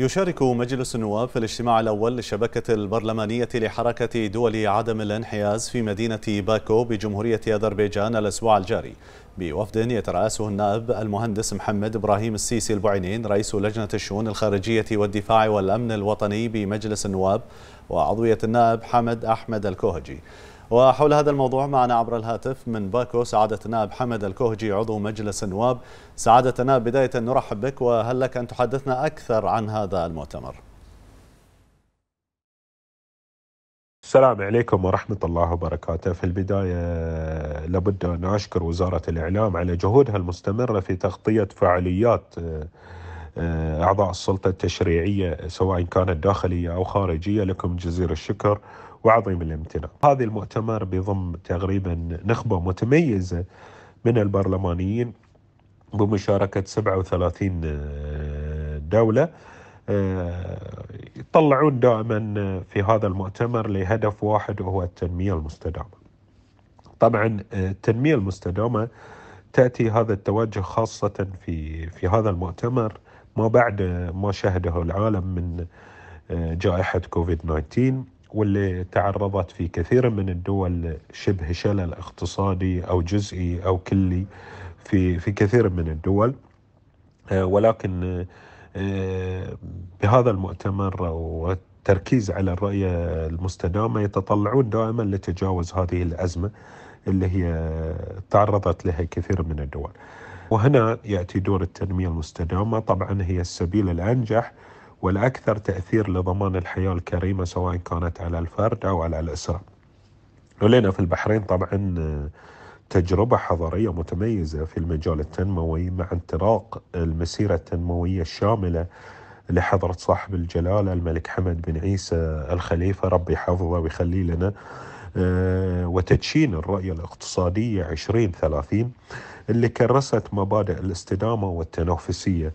يشارك مجلس النواب في الاجتماع الأول للشبكة البرلمانية لحركة دول عدم الانحياز في مدينة باكو بجمهورية أذربيجان الأسبوع الجاري بوفد يترأسه النائب المهندس محمد إبراهيم السيسي البعينين رئيس لجنة الشؤون الخارجية والدفاع والأمن الوطني بمجلس النواب وعضوية النائب حمد أحمد الكوهجي وحول هذا الموضوع معنا عبر الهاتف من باكو سعادة النائب حمد الكوهجي عضو مجلس النواب سعادة النائب بداية نرحب بك وهل لك أن تحدثنا أكثر عن هذا المؤتمر السلام عليكم ورحمة الله وبركاته في البداية لابد أن أشكر وزارة الإعلام على جهودها المستمرة في تغطية فعاليات آه، آه، أعضاء السلطة التشريعية سواء كانت داخلية أو خارجية لكم جزير الشكر وعظيم الامتنان هذا المؤتمر بضم تقريبا نخبة متميزة من البرلمانيين بمشاركة 37 آه، دولة آه، يطلعون دائما في هذا المؤتمر لهدف واحد وهو التنمية المستدامة طبعا التنمية المستدامة تأتي هذا التوجه خاصة في في هذا المؤتمر ما بعد ما شهده العالم من آه، جائحة كوفيد 19 واللي تعرضت في كثير من الدول شبه شلل اقتصادي أو جزئي أو كلي في, في كثير من الدول آه، ولكن آه، بهذا المؤتمر والتركيز على الرؤية المستدامة يتطلعون دائما لتجاوز هذه الأزمة اللي هي تعرضت لها كثير من الدول وهنا ياتي دور التنميه المستدامه طبعا هي السبيل الانجح والاكثر تاثير لضمان الحياه الكريمه سواء كانت على الفرد او على الاسره. ولنا في البحرين طبعا آه، تجربة حضارية متميزة في المجال التنموي مع انطلاق المسيرة التنموية الشاملة لحضرة صاحب الجلالة الملك حمد بن عيسى الخليفة ربي يحفظه ويخليه لنا آه، وتدشين الرؤية الاقتصادية 2030 اللي كرست مبادئ الاستدامة والتنافسية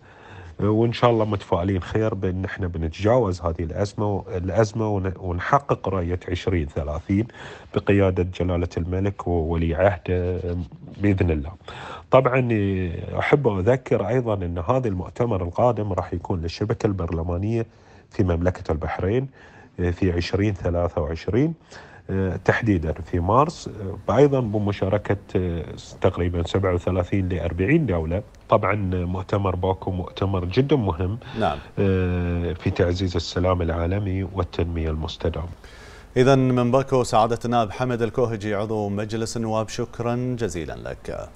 آه، وان شاء الله متفائلين خير بان احنا بنتجاوز هذه الازمه الازمه ونحقق رؤيه 2030 بقياده جلاله الملك وولي عهده آه، باذن الله. طبعا احب اذكر ايضا ان هذا المؤتمر القادم راح يكون للشبكه البرلمانيه في مملكه البحرين في 2023 آه، تحديدا في مارس آه، ايضا بمشاركه آه، تقريبا 37 ل 40 دوله طبعا مؤتمر باكو مؤتمر جدا مهم نعم. في تعزيز السلام العالمي والتنميه المستدامه إذا من باكو سعادة النائب حمد الكوهجي عضو مجلس النواب شكرا جزيلا لك